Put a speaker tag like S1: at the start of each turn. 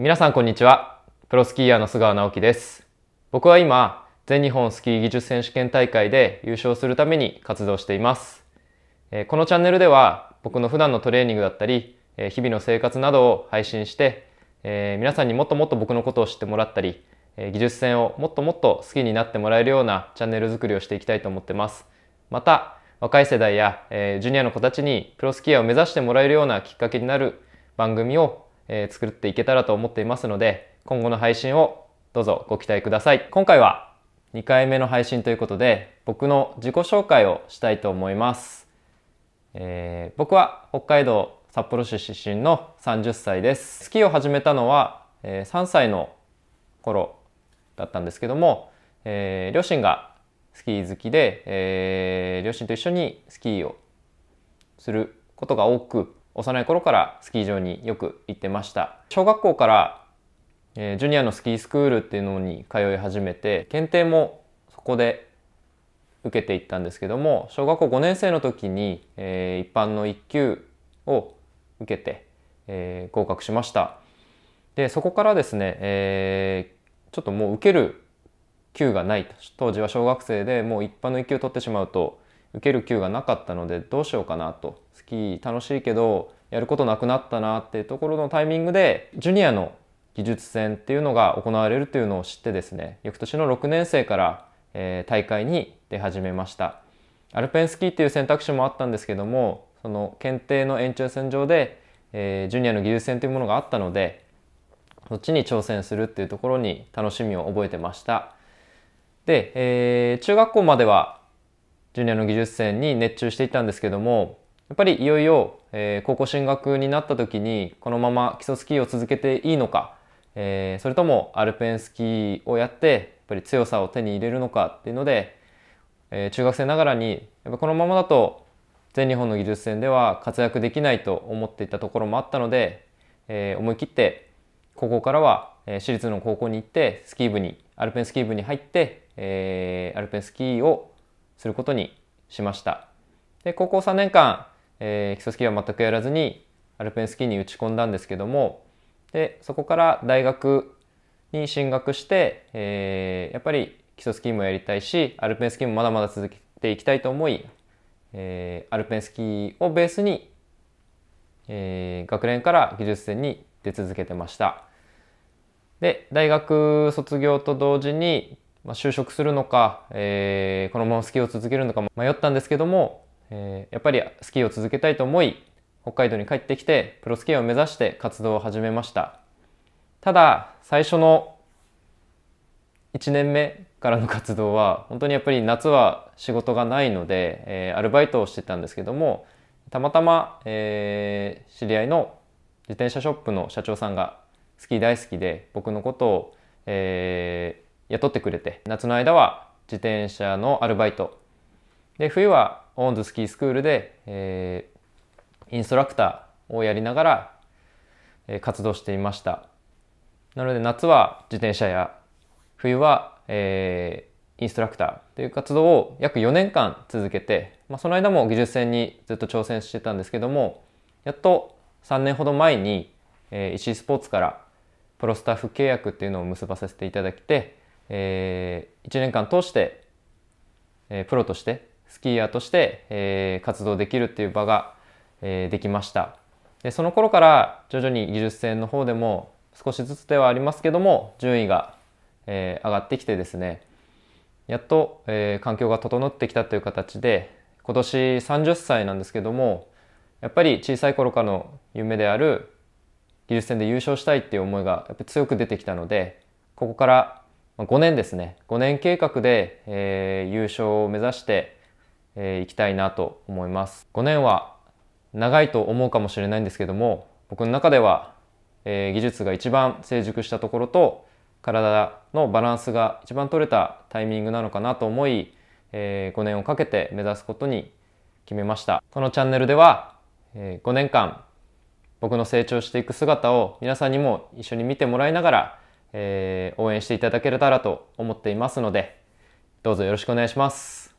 S1: 皆さんこんにちは。プロスキーヤーの菅直樹です。僕は今、全日本スキー技術選手権大会で優勝するために活動しています。このチャンネルでは僕の普段のトレーニングだったり、日々の生活などを配信して、皆さんにもっともっと僕のことを知ってもらったり、技術戦をもっともっと好きになってもらえるようなチャンネル作りをしていきたいと思ってます。また、若い世代や、えー、ジュニアの子たちにプロスキーヤーを目指してもらえるようなきっかけになる番組をえー、作っていけたらと思っていますので、今後の配信をどうぞご期待ください。今回は2回目の配信ということで、僕の自己紹介をしたいと思います。えー、僕は北海道札幌市出身の30歳です。スキーを始めたのは、えー、3歳の頃だったんですけども、えー、両親がスキー好きで、えー、両親と一緒にスキーをすることが多く幼い頃からスキー場によく行ってました小学校から、えー、ジュニアのスキースクールっていうのに通い始めて検定もそこで受けていったんですけども小学校5年生の時に、えー、一般の1級を受けて、えー、合格しましたでそこからですね、えー、ちょっともう受ける級がないと当時は小学生でもう一般の1級を取ってしまうと受ける球がなかったのでどうしようかなとスキー楽しいけどやることなくなったなっていうところのタイミングでジュニアの技術戦っていうのが行われるというのを知ってですね翌年の6年生から、えー、大会に出始めましたアルペンスキーっていう選択肢もあったんですけどもその検定の延長線上で、えー、ジュニアの技術戦というものがあったのでそっちに挑戦するっていうところに楽しみを覚えてましたで、えー、中学校まではジュニアの技術戦に熱中していったんですけどもやっぱりいよいよ、えー、高校進学になった時にこのまま基礎スキーを続けていいのか、えー、それともアルペンスキーをやってやっぱり強さを手に入れるのかっていうので、えー、中学生ながらにやっぱこのままだと全日本の技術戦では活躍できないと思っていたところもあったので、え思い切って高校からは、え私立の高校に行ってスキー部にアルペンスキー部に入って、えアルペンスキーをすることにしました。で高校3年間、えー、基礎スキーは全くやらずにアルペンスキーに打ち込んだんですけどもでそこから大学に進学して、えー、やっぱり基礎スキーもやりたいしアルペンスキーもまだまだ続けていきたいと思い、えー、アルペンスキーをベースに、えー、学連から技術展に出続けてました。で大学卒業と同時にまあ、就職するのか、えー、このままスキーを続けるのか迷ったんですけども、えー、やっぱりスキーを続けたいと思い北海道に帰ってきてプロスキーを目指して活動を始めましたただ最初の1年目からの活動は本当にやっぱり夏は仕事がないので、えー、アルバイトをしてたんですけどもたまたま、えー、知り合いの自転車ショップの社長さんがスキー大好きで僕のことを、えー、雇ってくれて夏の間は自転車のアルバイトで冬はオンズスキースクールで、えー、インストラクターをやりながら、えー、活動していましたなので夏は自転車や冬は、えー、インストラクターという活動を約4年間続けて、まあ、その間も技術戦にずっと挑戦してたんですけどもやっと3年ほど前に、えー、石井スポーツからプロスタッフ契約っていうのを結ばさせていただきて、えー、1年間通して、えー、プロとしてスキーヤーとして、えー、活動できるっていう場が、えー、できましたでその頃から徐々に技術戦の方でも少しずつではありますけども順位が、えー、上がってきてですねやっと、えー、環境が整ってきたという形で今年30歳なんですけどもやっぱり小さい頃からの夢である技術戦で優勝したいっていう思いがやっぱ強く出てきたのでここから5年ですね5年計画で、えー、優勝を目指してい、えー、きたいなと思います5年は長いと思うかもしれないんですけども僕の中では、えー、技術が一番成熟したところと体のバランスが一番取れたタイミングなのかなと思い、え5年をかけて目指すことに決めましたこのチャンネルでは、え5年間僕の成長していく姿を皆さんにも一緒に見てもらいながらえー、応援していただけたらと思っていますので、どうぞよろしくお願いします。